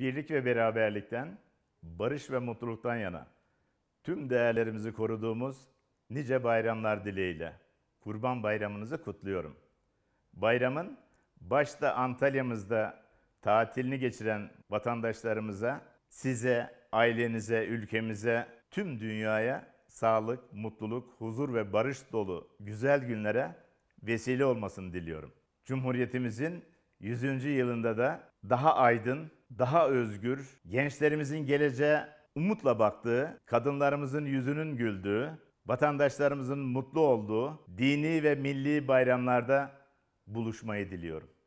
birlik ve beraberlikten, barış ve mutluluktan yana tüm değerlerimizi koruduğumuz nice bayramlar dileğiyle Kurban Bayramınızı kutluyorum. Bayramın başta Antalya'mızda tatilini geçiren vatandaşlarımıza, size, ailenize, ülkemize, tüm dünyaya sağlık, mutluluk, huzur ve barış dolu güzel günlere vesile olmasını diliyorum. Cumhuriyetimizin 100. yılında da daha aydın, daha özgür, gençlerimizin geleceğe umutla baktığı, kadınlarımızın yüzünün güldüğü, vatandaşlarımızın mutlu olduğu dini ve milli bayramlarda buluşmayı diliyorum.